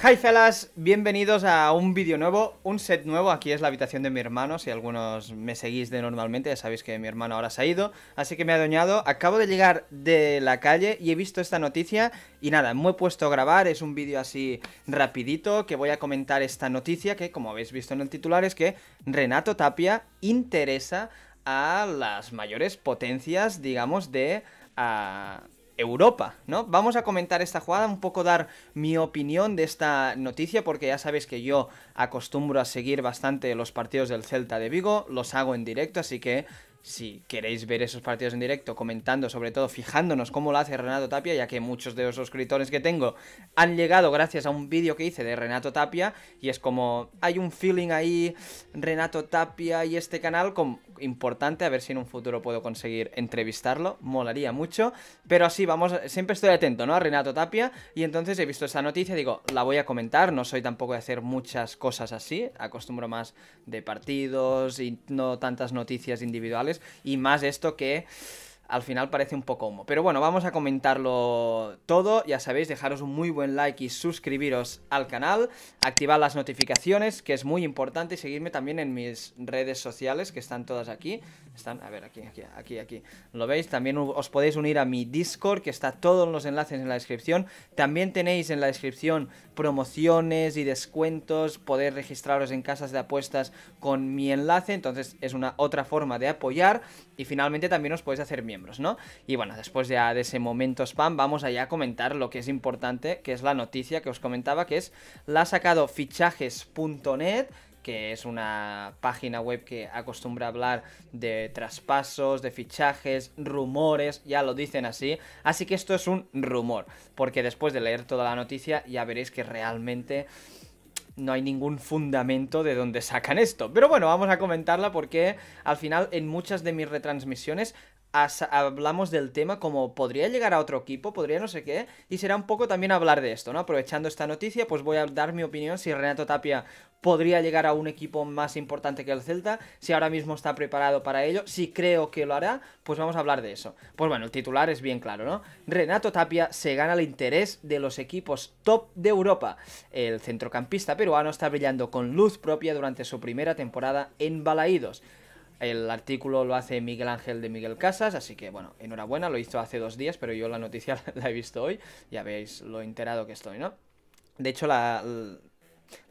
Hi fellas, bienvenidos a un vídeo nuevo, un set nuevo, aquí es la habitación de mi hermano, si algunos me seguís de normalmente ya sabéis que mi hermano ahora se ha ido, así que me ha doñado, acabo de llegar de la calle y he visto esta noticia y nada, me he puesto a grabar, es un vídeo así rapidito que voy a comentar esta noticia que como habéis visto en el titular es que Renato Tapia interesa a las mayores potencias, digamos, de... A ah, Europa, ¿no? Vamos a comentar esta jugada, un poco dar mi opinión de esta noticia, porque ya sabéis que yo acostumbro a seguir bastante los partidos del Celta de Vigo, los hago en directo, así que si queréis ver esos partidos en directo, comentando, sobre todo fijándonos cómo lo hace Renato Tapia, ya que muchos de los suscriptores que tengo han llegado gracias a un vídeo que hice de Renato Tapia, y es como hay un feeling ahí, Renato Tapia y este canal, como importante, a ver si en un futuro puedo conseguir entrevistarlo, molaría mucho, pero así vamos, siempre estoy atento, ¿no? A Renato Tapia, y entonces he visto esa noticia, digo, la voy a comentar, no soy tampoco de hacer muchas cosas así, acostumbro más de partidos y no tantas noticias individuales, y más esto que al final parece un poco humo. Pero bueno, vamos a comentarlo todo. Ya sabéis, dejaros un muy buen like y suscribiros al canal. activar las notificaciones, que es muy importante. Y seguirme también en mis redes sociales, que están todas aquí. Están, a ver, aquí, aquí, aquí, aquí. ¿Lo veis? También os podéis unir a mi Discord, que está todos los enlaces en la descripción. También tenéis en la descripción promociones y descuentos. Podéis registraros en casas de apuestas con mi enlace. Entonces es una otra forma de apoyar. Y finalmente también os podéis hacer miembro. ¿no? Y bueno, después ya de ese momento spam, vamos allá a comentar lo que es importante, que es la noticia que os comentaba, que es la ha sacado fichajes.net que es una página web que acostumbra hablar de traspasos, de fichajes, rumores, ya lo dicen así. Así que esto es un rumor, porque después de leer toda la noticia ya veréis que realmente no hay ningún fundamento de dónde sacan esto. Pero bueno, vamos a comentarla porque al final en muchas de mis retransmisiones hablamos del tema como podría llegar a otro equipo, podría no sé qué, y será un poco también hablar de esto, ¿no? Aprovechando esta noticia, pues voy a dar mi opinión si Renato Tapia podría llegar a un equipo más importante que el Celta, si ahora mismo está preparado para ello, si creo que lo hará, pues vamos a hablar de eso. Pues bueno, el titular es bien claro, ¿no? Renato Tapia se gana el interés de los equipos top de Europa. El centrocampista peruano está brillando con luz propia durante su primera temporada en Balaídos. El artículo lo hace Miguel Ángel de Miguel Casas, así que bueno, enhorabuena, lo hizo hace dos días, pero yo la noticia la he visto hoy, ya veis lo enterado que estoy, ¿no? De hecho, la,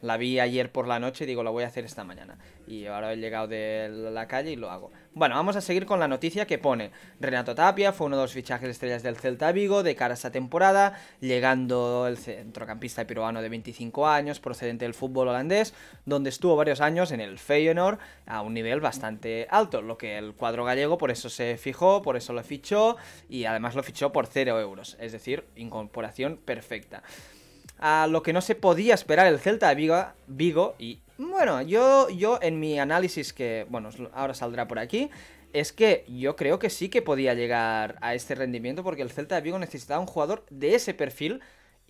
la vi ayer por la noche y digo, lo voy a hacer esta mañana. Y ahora he llegado de la calle y lo hago. Bueno, vamos a seguir con la noticia que pone. Renato Tapia fue uno de los fichajes estrellas del Celta Vigo de cara a esta temporada, llegando el centrocampista peruano de 25 años, procedente del fútbol holandés, donde estuvo varios años en el Feyenoord a un nivel bastante alto, lo que el cuadro gallego por eso se fijó, por eso lo fichó y además lo fichó por 0 euros, es decir, incorporación perfecta a lo que no se podía esperar el Celta de Vigo, Vigo y bueno, yo, yo en mi análisis que, bueno, ahora saldrá por aquí, es que yo creo que sí que podía llegar a este rendimiento porque el Celta de Vigo necesitaba un jugador de ese perfil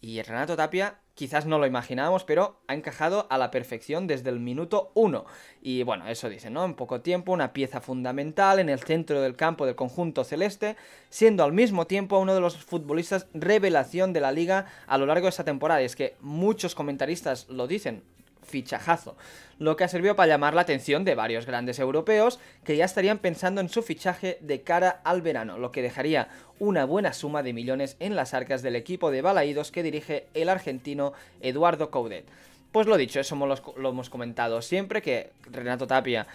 y Renato Tapia quizás no lo imaginábamos, pero ha encajado a la perfección desde el minuto 1. Y bueno, eso dice, ¿no? En poco tiempo, una pieza fundamental en el centro del campo del conjunto celeste, siendo al mismo tiempo uno de los futbolistas revelación de la liga a lo largo de esta temporada. Y es que muchos comentaristas lo dicen, fichajazo, lo que ha servido para llamar la atención de varios grandes europeos que ya estarían pensando en su fichaje de cara al verano, lo que dejaría una buena suma de millones en las arcas del equipo de balaídos que dirige el argentino Eduardo Coudet. Pues lo dicho, eso lo hemos comentado siempre, que Renato Tapia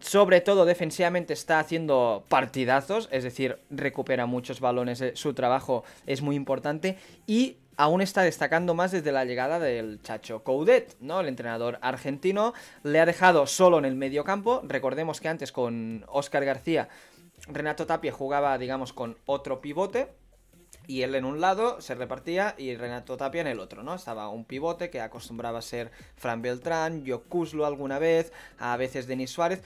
sobre todo defensivamente está haciendo partidazos, es decir, recupera muchos balones, eh, su trabajo es muy importante y aún está destacando más desde la llegada del Chacho Coudet, ¿no? El entrenador argentino le ha dejado solo en el medio campo. Recordemos que antes con Oscar García, Renato Tapia jugaba, digamos, con otro pivote y él en un lado se repartía y Renato Tapia en el otro, ¿no? Estaba un pivote que acostumbraba a ser Fran Beltrán, cuslo alguna vez, a veces Denis Suárez,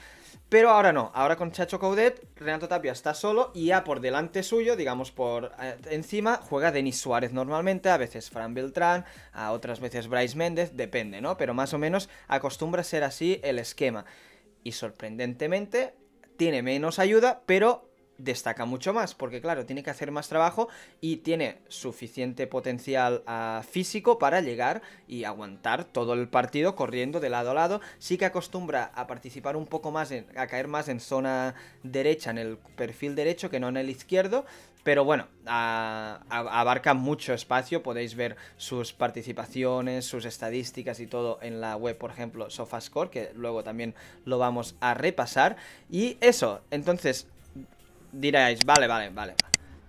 pero ahora no, ahora con Chacho Caudet, Renato Tapia está solo y ya por delante suyo, digamos por eh, encima, juega Denis Suárez normalmente, a veces Fran Beltrán, a otras veces Bryce Méndez, depende, ¿no? Pero más o menos acostumbra a ser así el esquema. Y sorprendentemente tiene menos ayuda, pero destaca mucho más, porque claro, tiene que hacer más trabajo y tiene suficiente potencial ah, físico para llegar y aguantar todo el partido corriendo de lado a lado. Sí que acostumbra a participar un poco más, a caer más en zona derecha, en el perfil derecho, que no en el izquierdo, pero bueno, ah, abarca mucho espacio, podéis ver sus participaciones, sus estadísticas y todo en la web, por ejemplo, SofaScore, que luego también lo vamos a repasar. Y eso, entonces, diréis, vale, vale, vale.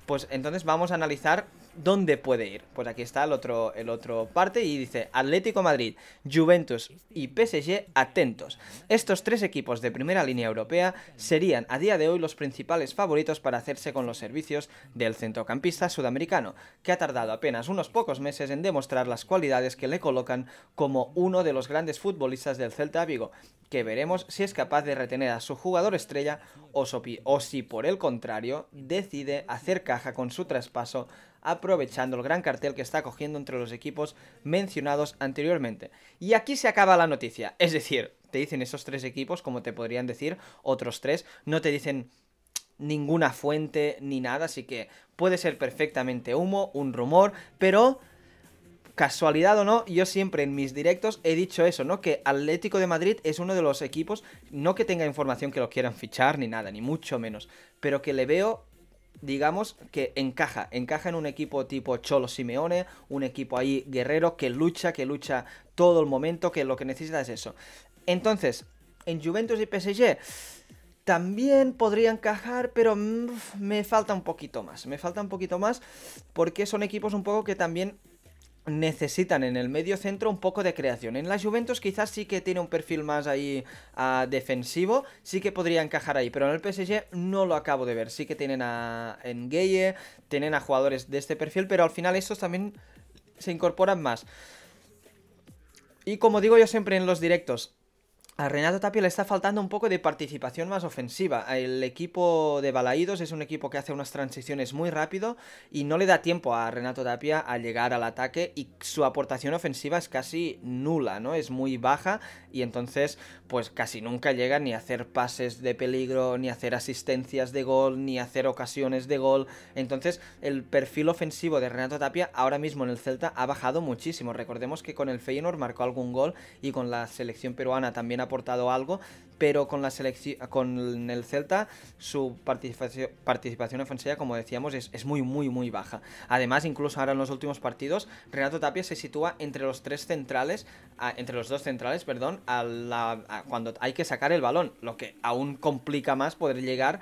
Pues entonces vamos a analizar ¿Dónde puede ir? Pues aquí está el otro, el otro parte y dice Atlético Madrid, Juventus y PSG atentos. Estos tres equipos de primera línea europea serían a día de hoy los principales favoritos para hacerse con los servicios del centrocampista sudamericano, que ha tardado apenas unos pocos meses en demostrar las cualidades que le colocan como uno de los grandes futbolistas del Celta Vigo, que veremos si es capaz de retener a su jugador estrella o si por el contrario decide hacer caja con su traspaso aprovechando el gran cartel que está cogiendo entre los equipos mencionados anteriormente. Y aquí se acaba la noticia, es decir, te dicen esos tres equipos, como te podrían decir otros tres, no te dicen ninguna fuente ni nada, así que puede ser perfectamente humo, un rumor, pero casualidad o no, yo siempre en mis directos he dicho eso, ¿no? Que Atlético de Madrid es uno de los equipos, no que tenga información que lo quieran fichar ni nada, ni mucho menos, pero que le veo digamos, que encaja, encaja en un equipo tipo Cholo Simeone, un equipo ahí guerrero que lucha, que lucha todo el momento, que lo que necesita es eso. Entonces, en Juventus y PSG también podría encajar, pero mm, me falta un poquito más, me falta un poquito más porque son equipos un poco que también necesitan en el medio centro un poco de creación. En la Juventus quizás sí que tiene un perfil más ahí ah, defensivo, sí que podría encajar ahí, pero en el PSG no lo acabo de ver. Sí que tienen a Gueye, tienen a jugadores de este perfil, pero al final estos también se incorporan más. Y como digo yo siempre en los directos, a Renato Tapia le está faltando un poco de participación más ofensiva. El equipo de Balaídos es un equipo que hace unas transiciones muy rápido y no le da tiempo a Renato Tapia a llegar al ataque y su aportación ofensiva es casi nula, ¿no? Es muy baja y entonces pues casi nunca llega ni a hacer pases de peligro, ni a hacer asistencias de gol, ni a hacer ocasiones de gol. Entonces el perfil ofensivo de Renato Tapia ahora mismo en el Celta ha bajado muchísimo. Recordemos que con el Feyenoord marcó algún gol y con la selección peruana también aportado algo, pero con, la selección, con el Celta su participación, participación ofensiva, como decíamos, es, muy, muy, muy baja. Además, incluso ahora en los últimos partidos, Renato Tapia se sitúa entre los tres centrales, entre los dos centrales, perdón, a la, cuando hay que sacar el balón, lo que aún complica más poder llegar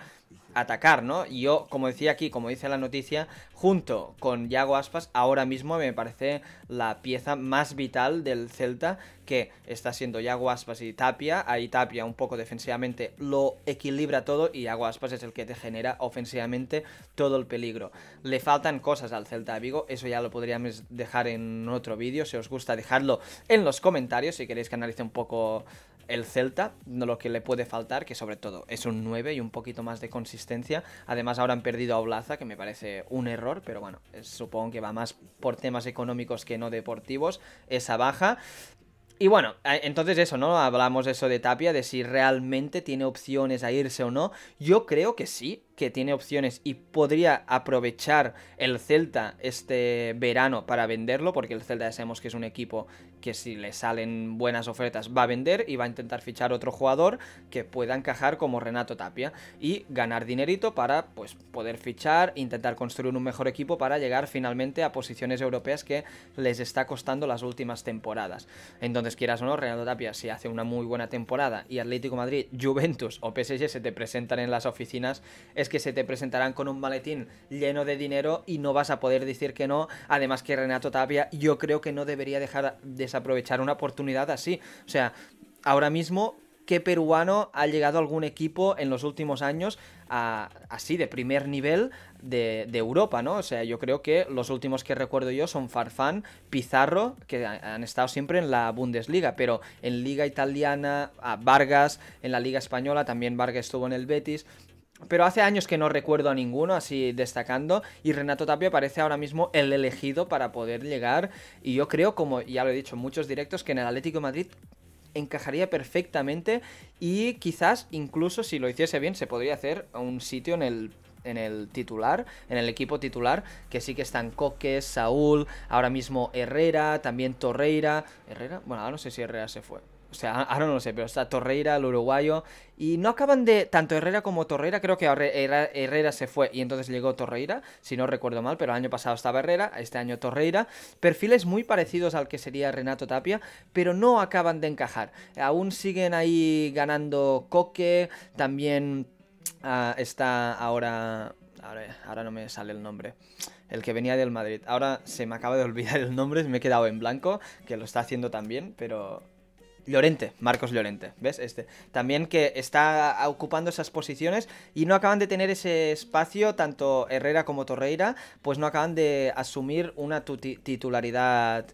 atacar, ¿no? yo, como decía aquí, como dice la noticia, junto con Yago Aspas, ahora mismo me parece la pieza más vital del Celta, que está siendo Yago Aspas y Tapia. Ahí Tapia un poco defensivamente lo equilibra todo y Yago Aspas es el que te genera ofensivamente todo el peligro. Le faltan cosas al Celta de Vigo, eso ya lo podríamos dejar en otro vídeo. Si os gusta, dejarlo en los comentarios si queréis que analice un poco el Celta, lo que le puede faltar, que sobre todo es un 9 y un poquito más de consistencia. Además ahora han perdido a Oblaza, que me parece un error, pero bueno, supongo que va más por temas económicos que no deportivos, esa baja. Y bueno, eh, entonces eso, ¿no? Hablamos eso de Tapia, de si realmente tiene opciones a irse o no. Yo creo que sí, que tiene opciones y podría aprovechar el Celta este verano para venderlo, porque el Celta ya sabemos que es un equipo que si le salen buenas ofertas va a vender y va a intentar fichar otro jugador que pueda encajar como Renato Tapia y ganar dinerito para pues poder fichar, intentar construir un mejor equipo para llegar finalmente a posiciones europeas que les está costando las últimas temporadas. Entonces, quieras o no, Renato Tapia si hace una muy buena temporada y Atlético Madrid, Juventus o PSG se te presentan en las oficinas, es que se te presentarán con un maletín lleno de dinero y no vas a poder decir que no. Además que Renato Tapia yo creo que no debería dejar desaprovechar una oportunidad así. O sea, ahora mismo qué peruano ha llegado a algún equipo en los últimos años a, así de primer nivel de, de, Europa, ¿no? O sea, yo creo que los últimos que recuerdo yo son Farfán, Pizarro, que han estado siempre en la Bundesliga, pero en Liga Italiana, a Vargas, en la Liga Española, también Vargas estuvo en el Betis pero hace años que no recuerdo a ninguno así destacando y Renato Tapia parece ahora mismo el elegido para poder llegar y yo creo, como ya lo he dicho en muchos directos, que en el Atlético de Madrid encajaría perfectamente y quizás incluso si lo hiciese bien se podría hacer un sitio en el en el titular, en el equipo titular, que sí que están Coques, Saúl, ahora mismo Herrera, también Torreira, Herrera, bueno, ahora no sé si Herrera se fue, o sea, ahora no lo sé, pero está Torreira, el uruguayo, y no acaban de, tanto Herrera como Torreira, creo que Herrera, se fue y entonces llegó Torreira, si no recuerdo mal, pero el año pasado estaba Herrera, este año Torreira, perfiles muy parecidos al que sería Renato Tapia, pero no acaban de encajar, aún siguen ahí ganando Coque, también ah, está ahora, ahora, ahora no me sale el nombre el que venía del Madrid. Ahora se me acaba de olvidar el nombre, me he quedado en blanco, que lo está haciendo también, pero Llorente, Marcos Llorente, ¿ves? Este. También que está ocupando esas posiciones y no acaban de tener ese espacio, tanto Herrera como Torreira, pues no acaban de asumir una titularidad,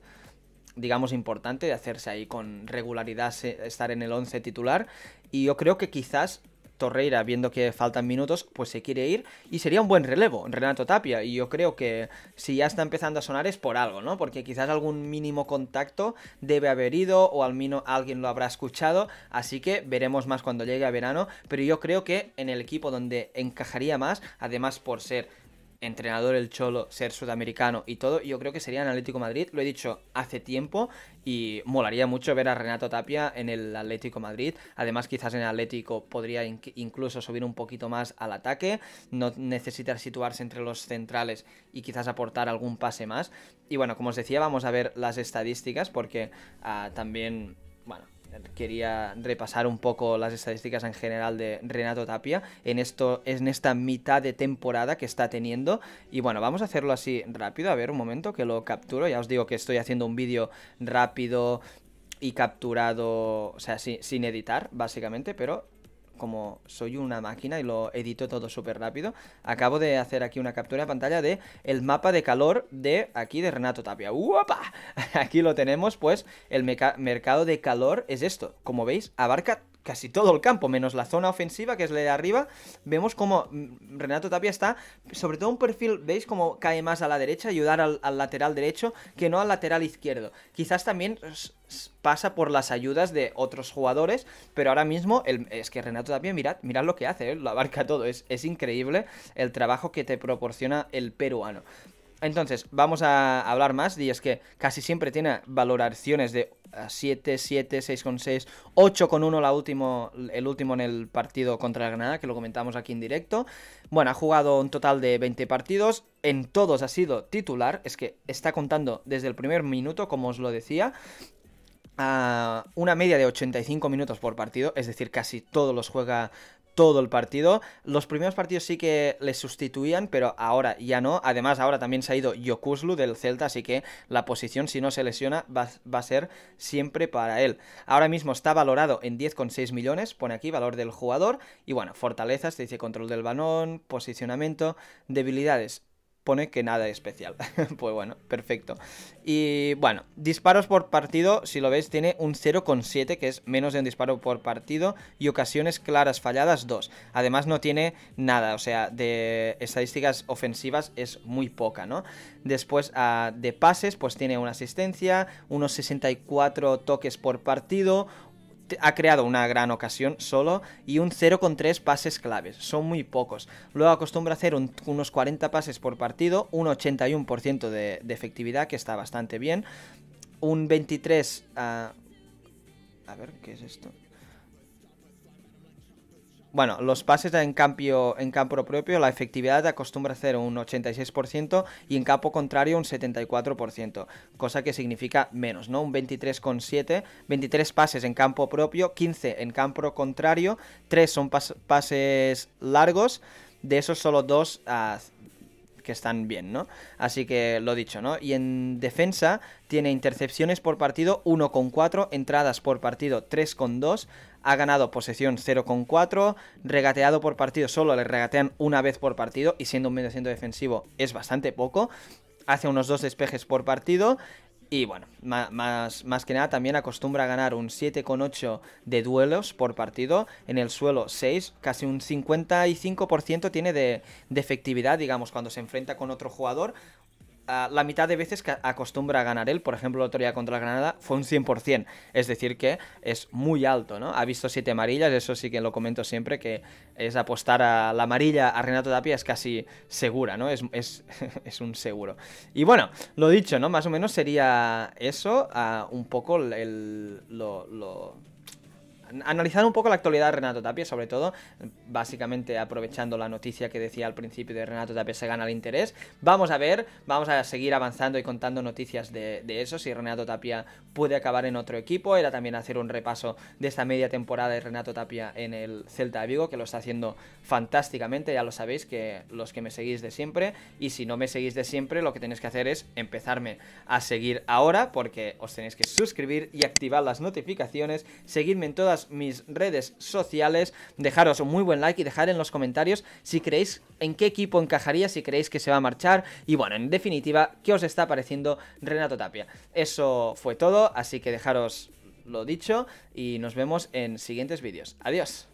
digamos, importante, de hacerse ahí con regularidad, estar en el 11 titular. Y yo creo que quizás Torreira, viendo que faltan minutos, pues se quiere ir y sería un buen relevo, Renato Tapia. Y yo creo que si ya está empezando a sonar es por algo, ¿no? Porque quizás algún mínimo contacto debe haber ido o al menos alguien lo habrá escuchado, así que veremos más cuando llegue a verano, pero yo creo que en el equipo donde encajaría más, además por ser entrenador el Cholo, ser sudamericano y todo, yo creo que sería en Atlético Madrid. Lo he dicho hace tiempo y molaría mucho ver a Renato Tapia en el Atlético Madrid. Además, quizás en el Atlético podría incluso subir un poquito más al ataque, no necesitar situarse entre los centrales y quizás aportar algún pase más. Y bueno, como os decía, vamos a ver las estadísticas porque ah, también, bueno, quería repasar un poco las estadísticas en general de Renato Tapia en, esto, en esta mitad de temporada que está teniendo. Y bueno, vamos a hacerlo así rápido, a ver un momento que lo capturo. Ya os digo que estoy haciendo un vídeo rápido y capturado, o sea, sin editar, básicamente, pero como soy una máquina y lo edito todo súper rápido, acabo de hacer aquí una captura de pantalla de el mapa de calor de aquí de Renato Tapia. ¡Uapa! Aquí lo tenemos, pues el mercado de calor es esto. Como veis, abarca casi todo el campo, menos la zona ofensiva, que es la de arriba, vemos como mm, Renato Tapia está, sobre todo un perfil, veis como cae más a la derecha, ayudar al, lateral derecho que no al lateral izquierdo. Quizás también pasa por las ayudas de otros jugadores, pero ahora mismo es que Renato Tapia, mirad, mirad lo que hace, ¿eh? lo abarca todo, es, es increíble el trabajo que te proporciona el peruano. Entonces, vamos a hablar más, y es que casi siempre tiene valoraciones de 7, 7, 6 con 6, 8 con 1 la último, el último en el partido contra la Granada, que lo comentamos aquí en directo. Bueno, ha jugado un total de 20 partidos, en todos ha sido titular, es que está contando desde el primer minuto, como os lo decía. A una media de 85 minutos por partido, es decir, casi todos los juega todo el partido. Los primeros partidos sí que le sustituían, pero ahora ya no. Además, ahora también se ha ido Yokuslu del Celta, así que la posición, si no se lesiona, va, a ser siempre para él. Ahora mismo está valorado en 10,6 millones, pone aquí valor del jugador. Y bueno, fortalezas, te dice control del balón, posicionamiento, debilidades pone que nada especial. pues bueno, perfecto. Y bueno, disparos por partido, si lo veis, tiene un 0,7, que es menos de un disparo por partido, y ocasiones claras falladas 2. Además no tiene nada, o sea, de estadísticas ofensivas es muy poca, ¿no? Después ah, de pases, pues tiene una asistencia, unos 64 toques por partido, ha creado una gran ocasión solo y un 0,3 pases claves, son muy pocos. Luego acostumbra hacer unos 40 pases por partido, un 81% de, efectividad, que está bastante bien, un 23... Ah, a ver, ¿qué es esto? Bueno, los pases en, cambio, en campo propio la efectividad acostumbra a ser un 86% y en campo contrario un 74%, cosa que significa menos, ¿no? Un 23,7, 23 pases en campo propio, 15 en campo contrario, 3 son pases largos, de esos solo 2 ah, que están bien, ¿no? Así que lo dicho, ¿no? Y en defensa tiene intercepciones por partido 1,4, entradas por partido 3,2, ha ganado posesión 0,4, regateado por partido solo le regatean una vez por partido y siendo un medio defensivo es bastante poco, hace unos dos despejes por partido y bueno, más, que nada también acostumbra a ganar un 7,8 de duelos por partido, en el suelo 6, casi un 55% tiene de, de efectividad, digamos, cuando se enfrenta con otro jugador, la mitad de veces que acostumbra a ganar él, por ejemplo, la otro contra la Granada fue un 100%, es decir que es muy alto, ¿no? Ha visto siete amarillas, eso sí que lo comento siempre, que es apostar a la amarilla a Renato Tapia es casi segura, ¿no? Es, un seguro. Y bueno, lo dicho, ¿no? Más o menos sería eso, un poco el, lo analizar un poco la actualidad de Renato Tapia, sobre todo, básicamente aprovechando la noticia que decía al principio de Renato Tapia se gana el interés, vamos a ver, vamos a seguir avanzando y contando noticias de, eso, si Renato Tapia puede acabar en otro equipo, era también hacer un repaso de esta media temporada de Renato Tapia en el Celta de Vigo, que lo está haciendo fantásticamente, ya lo sabéis que los que me seguís de siempre, y si no me seguís de siempre, lo que tenéis que hacer es empezarme a seguir ahora, porque os tenéis que suscribir y activar las notificaciones, seguirme en todas mis redes sociales. Dejaros un muy buen like y dejar en los comentarios si creéis en qué equipo encajaría, si creéis que se va a marchar. Y bueno, en definitiva, ¿qué os está pareciendo Renato Tapia? Eso fue todo, así que dejaros lo dicho y nos vemos en siguientes vídeos. Adiós.